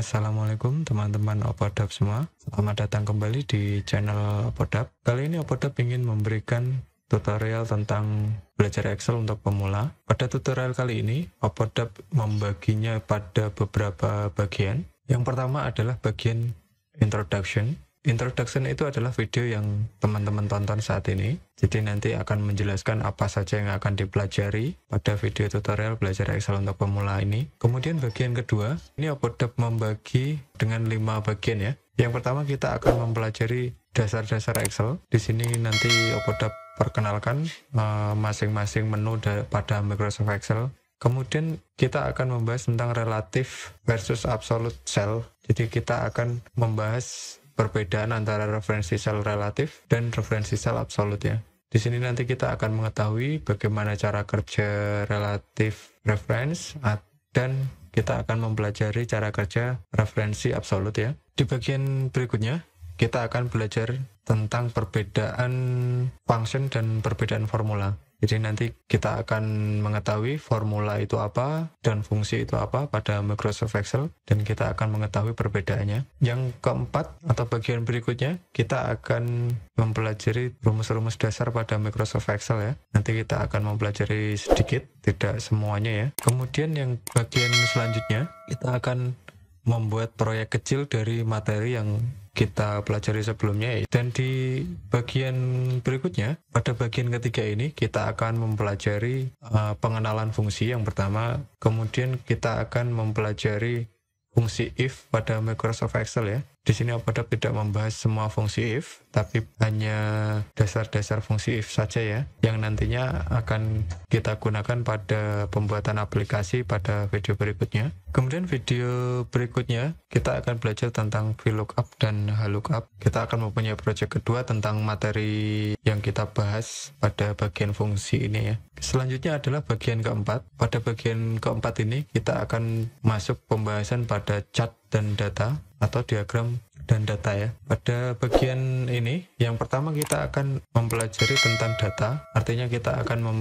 Assalamualaikum teman-teman Opodab semua Selamat datang kembali di channel Opodab Kali ini Opodab ingin memberikan tutorial tentang belajar Excel untuk pemula Pada tutorial kali ini Opodab membaginya pada beberapa bagian Yang pertama adalah bagian Introduction Introduction itu adalah video yang teman-teman tonton saat ini. Jadi nanti akan menjelaskan apa saja yang akan dipelajari pada video tutorial belajar Excel untuk pemula ini. Kemudian bagian kedua, ini Opodep membagi dengan lima bagian ya. Yang pertama kita akan mempelajari dasar-dasar Excel. Di sini nanti Opodep perkenalkan eh, masing-masing uh, menu pada Microsoft Excel. Kemudian kita akan membahas tentang relatif versus absolute cell. Jadi kita akan membahas perbedaan antara referensi sel relatif dan referensi sel absolut ya. Di sini nanti kita akan mengetahui bagaimana cara kerja relatif reference dan kita akan mempelajari cara kerja referensi absolut ya. Di bagian berikutnya kita akan belajar tentang perbedaan function dan perbedaan formula. Jadi nanti kita akan mengetahui formula itu apa dan fungsi itu apa pada Microsoft Excel dan kita akan mengetahui perbedaannya. Yang keempat atau bagian berikutnya kita akan mempelajari rumus-rumus dasar pada Microsoft Excel ya. Nanti kita akan mempelajari sedikit, tidak semuanya ya. Kemudian yang bagian selanjutnya kita akan membuat proyek kecil dari materi yang kita pelajari sebelumnya dan di bagian berikutnya pada bagian ketiga ini kita akan mempelajari uh, pengenalan fungsi yang pertama kemudian kita akan mempelajari fungsi if pada Microsoft Excel ya di sini Opodoc tidak membahas semua fungsi if, tapi hanya dasar-dasar fungsi if saja ya, yang nantinya akan kita gunakan pada pembuatan aplikasi pada video berikutnya. Kemudian video berikutnya, kita akan belajar tentang VLOOKUP dan HLOOKUP. Kita akan mempunyai project kedua tentang materi yang kita bahas pada bagian fungsi ini ya. Selanjutnya adalah bagian keempat. Pada bagian keempat ini, kita akan masuk pembahasan pada chat dan data atau diagram dan data ya. Pada bagian ini, yang pertama kita akan mempelajari tentang data, artinya kita akan mem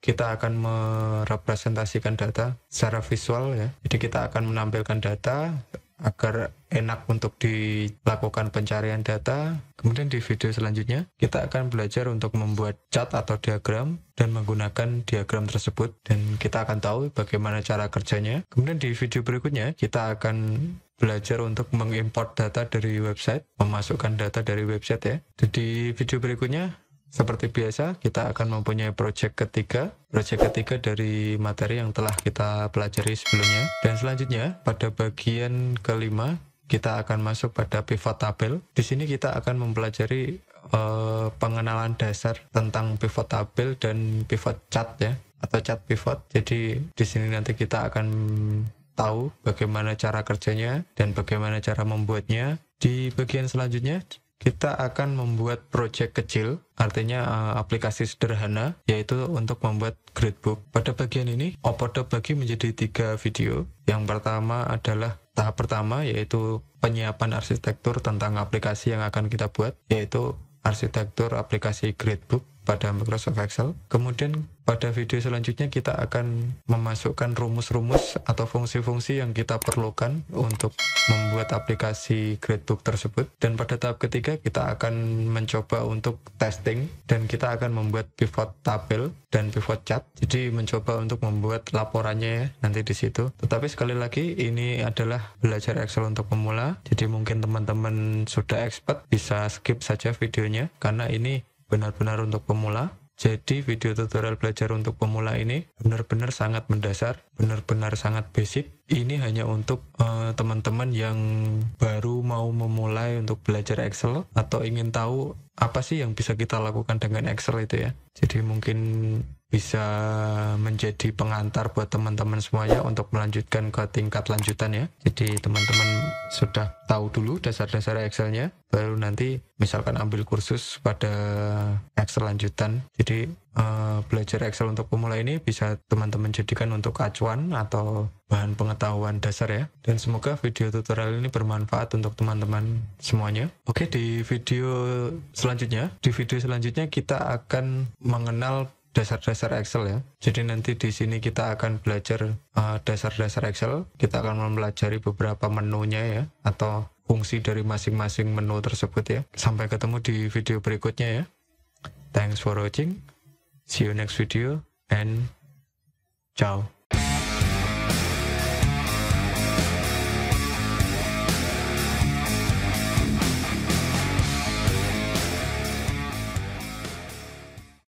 kita akan merepresentasikan data secara visual ya. Jadi kita akan menampilkan data agar enak untuk dilakukan pencarian data. Kemudian di video selanjutnya kita akan belajar untuk membuat cat atau diagram dan menggunakan diagram tersebut dan kita akan tahu bagaimana cara kerjanya. Kemudian di video berikutnya kita akan belajar untuk mengimport data dari website, memasukkan data dari website ya. Jadi video berikutnya seperti biasa kita akan mempunyai project ketiga, project ketiga dari materi yang telah kita pelajari sebelumnya. Dan selanjutnya pada bagian kelima kita akan masuk pada pivot table. Di sini kita akan mempelajari uh, pengenalan dasar tentang pivot table dan pivot chart ya atau chart pivot. Jadi di sini nanti kita akan tahu bagaimana cara kerjanya dan bagaimana cara membuatnya. Di bagian selanjutnya, kita akan membuat project kecil, artinya eh, aplikasi sederhana, yaitu untuk membuat gradebook. Pada bagian ini, Oppo bagi menjadi tiga video. Yang pertama adalah tahap pertama, yaitu penyiapan arsitektur tentang aplikasi yang akan kita buat, yaitu arsitektur aplikasi gradebook pada Microsoft Excel. Kemudian pada video selanjutnya kita akan memasukkan rumus-rumus atau fungsi-fungsi yang kita perlukan untuk membuat aplikasi gradebook tersebut. Dan pada tahap ketiga kita akan mencoba untuk testing dan kita akan membuat pivot tabel dan pivot chart. Jadi mencoba untuk membuat laporannya ya nanti di situ. Tetapi sekali lagi ini adalah belajar Excel untuk pemula. Jadi mungkin teman-teman sudah expert bisa skip saja videonya karena ini benar-benar untuk pemula. Jadi video tutorial belajar untuk pemula ini benar-benar sangat mendasar, benar-benar sangat basic. Ini hanya untuk eh, teman-teman uh, yang baru mau memulai untuk belajar Excel atau ingin tahu apa sih yang bisa kita lakukan dengan Excel itu ya. Jadi mungkin bisa menjadi pengantar buat teman-teman semuanya untuk melanjutkan ke tingkat lanjutan ya. Jadi teman-teman sudah tahu dulu dasar-dasar Excel-nya, baru nanti misalkan ambil kursus pada Excel lanjutan. Jadi uh, belajar Excel untuk pemula ini bisa teman-teman jadikan untuk acuan atau bahan pengetahuan dasar ya. Dan semoga video tutorial ini bermanfaat untuk teman-teman semuanya. Oke, di video selanjutnya, di video selanjutnya kita akan mengenal dasar-dasar Excel ya. Jadi nanti di sini kita akan belajar eh, dasar-dasar uh, Excel. Kita akan mempelajari beberapa menunya ya atau fungsi dari masing-masing menu tersebut ya. Sampai ketemu di video berikutnya ya. Thanks for watching. See you next video and ciao.